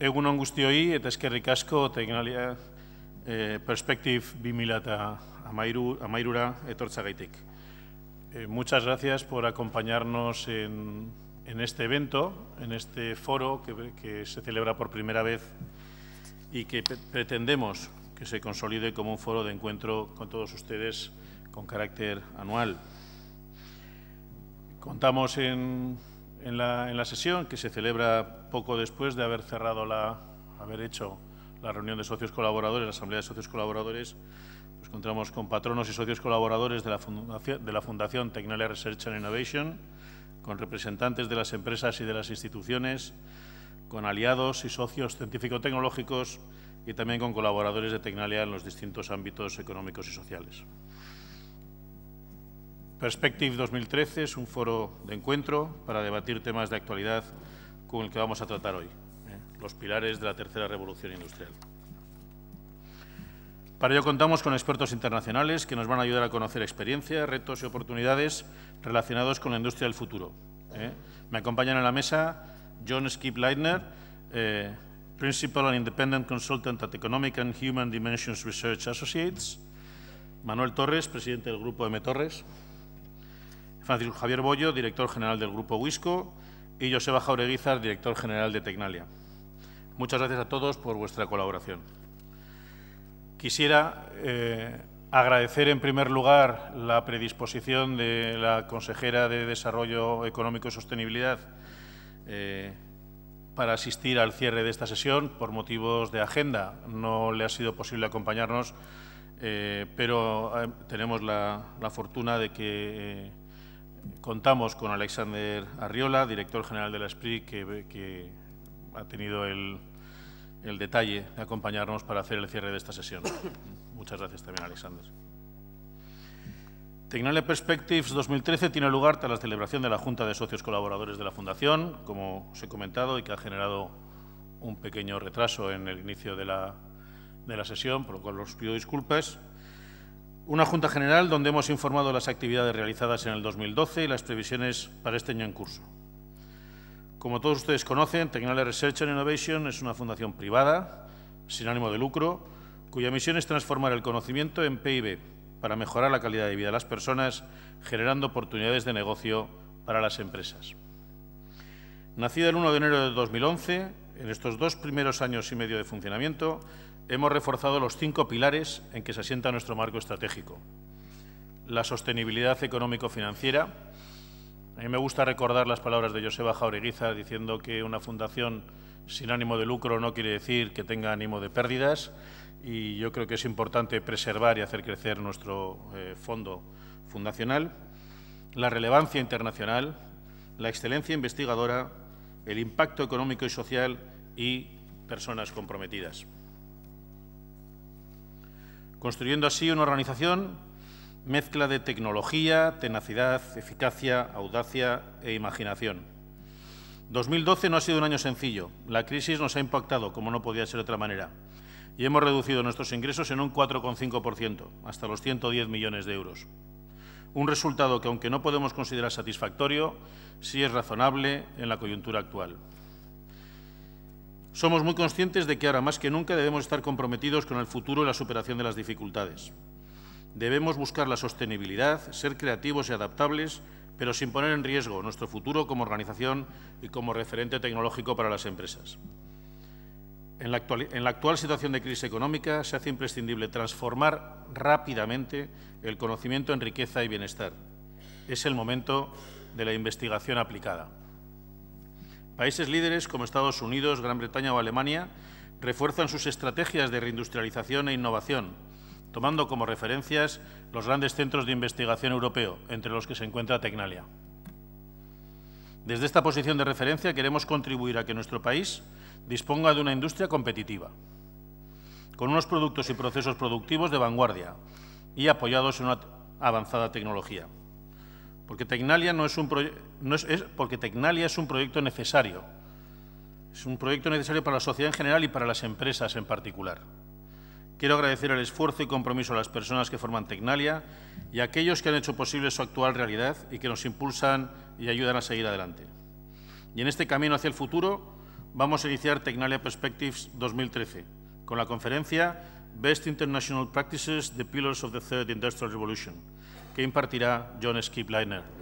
Egun un y eta eskerrik eh, Perspective bimilata, amayura, amairu, amairura eh, muchas gracias por acompañarnos en, en, este evento, en este foro que, se celebra por primera vez y que pretendemos que se consolide como un foro de encuentro con todos ustedes con carácter anual. Contamos en en la, sesión que se celebra poco después de haber cerrado la, haber hecho la reunión de socios colaboradores, la asamblea de socios colaboradores, nos pues encontramos con patronos y socios colaboradores de la, fundación, de la Fundación Tecnalia Research and Innovation, con representantes de las empresas y de las instituciones, con aliados y socios científico-tecnológicos y también con colaboradores de Tecnalia en los distintos ámbitos económicos y sociales. Perspective 2013 es un foro de encuentro para debatir temas de actualidad con el que vamos a tratar hoy, ¿eh? los pilares de la tercera revolución industrial. Para ello contamos con expertos internacionales que nos van a ayudar a conocer experiencias, retos y oportunidades relacionados con la industria del futuro. ¿eh? Me acompañan en la mesa John Skip Leitner, eh, Principal and Independent Consultant at Economic and Human Dimensions Research Associates, Manuel Torres, presidente del grupo M. Torres, Francisco Javier Bollo, director general del Grupo Huisco, y Joseba Jaureguizar, director general de Tecnalia. Muchas gracias a todos por vuestra colaboración. Quisiera eh, agradecer en primer lugar la predisposición de la consejera de Desarrollo Económico y Sostenibilidad eh, para asistir al cierre de esta sesión por motivos de agenda. No le ha sido posible acompañarnos, eh, pero tenemos la, fortuna de que Contamos con Alexander Arriola, director general de la SPRI, que, ha tenido el, detalle de acompañarnos para hacer el cierre de esta sesión. Muchas gracias también, Alexander. Tecnale Perspectives 2013 tiene lugar tras la celebración de la Junta de Socios Colaboradores de la Fundación, como os he comentado, y que ha generado un pequeño retraso en el inicio de la, de la sesión, por lo cual os pido disculpas. Una Junta General donde hemos informado las actividades realizadas en el 2012 y las previsiones para este año en curso. Como todos ustedes conocen, Technology Research and Innovation es una fundación privada, sin ánimo de lucro, cuya misión es transformar el conocimiento en PIB para mejorar la calidad de vida de las personas, generando oportunidades de negocio para las empresas. Nacida el 1 de enero de 2011, en estos dos primeros años y medio de funcionamiento, hemos reforzado los cinco pilares en que se asienta nuestro marco estratégico. La sostenibilidad económico-financiera. A mí me gusta recordar las palabras de Joseba Jaureguiza diciendo que una fundación sin ánimo de lucro no quiere decir que tenga ánimo de pérdidas y yo creo que es importante preservar y hacer crecer nuestro eh, fondo fundacional. La relevancia internacional, la excelencia investigadora, el impacto económico y social y personas comprometidas construyendo así una organización mezcla de tecnología, tenacidad, eficacia, audacia e imaginación. 2012 no ha sido un año sencillo. La crisis nos ha impactado, como no podía ser de otra manera, y hemos reducido nuestros ingresos en un 4,5%, hasta los 110 millones de euros. Un resultado que, aunque no podemos considerar satisfactorio, sí es razonable en la coyuntura actual. Somos muy conscientes de que ahora más que nunca debemos estar comprometidos con el futuro y la superación de las dificultades. Debemos buscar la sostenibilidad, ser creativos y adaptables, pero sin poner en riesgo nuestro futuro como organización y como referente tecnológico para las empresas. En la, actual, situación de crisis económica se hace imprescindible transformar rápidamente el conocimiento en riqueza y bienestar. Es el momento de la investigación aplicada. Países líderes como Estados Unidos, Gran Bretaña o Alemania refuerzan sus estrategias de reindustrialización e innovación, tomando como referencias los grandes centros de investigación europeo, entre los que se encuentra Tecnalia. Desde esta posición de referencia queremos contribuir a que nuestro país disponga de una industria competitiva, con unos productos y procesos productivos de vanguardia y apoyados en una avanzada tecnología. Porque Tecnalia, no es un es un proyecto necesario. Es un proyecto necesario para la sociedad en general y para las empresas en particular. Quiero agradecer el esfuerzo y compromiso de las personas que forman Tecnalia y a aquellos que han hecho posible su actual realidad y que nos impulsan y ayudan a seguir adelante. Y en este camino hacia el futuro vamos a iniciar Tecnalia Perspectives 2013 con la conferencia Best International Practices, the Pillars of the Third Industrial Revolution, que impartirá John Skipliner.